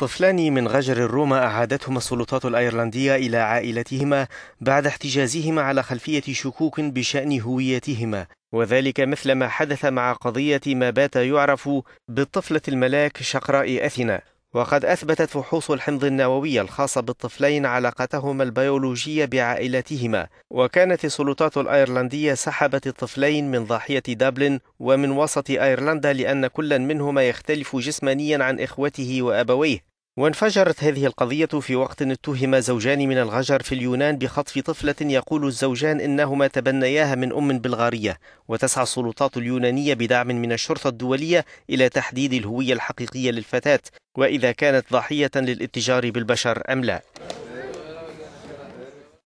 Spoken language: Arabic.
طفلان من غجر الروما أعادتهما السلطات الأيرلندية إلى عائلتهما بعد احتجازهما على خلفية شكوك بشأن هويتهما وذلك مثل ما حدث مع قضية ما بات يعرف بالطفلة الملاك شقراء أثينا وقد أثبتت فحوص الحمض النووي الخاصة بالطفلين علاقتهما البيولوجية بعائلتهما وكانت السلطات الأيرلندية سحبت الطفلين من ضاحية دبلن ومن وسط أيرلندا لأن كلا منهما يختلف جسمانيا عن إخوته وأبويه وانفجرت هذه القضية في وقت اتهم زوجان من الغجر في اليونان بخطف طفلة يقول الزوجان إنهما تبنياها من أم بلغارية وتسعى السلطات اليونانية بدعم من الشرطة الدولية إلى تحديد الهوية الحقيقية للفتاة وإذا كانت ضحية للاتجار بالبشر أم لا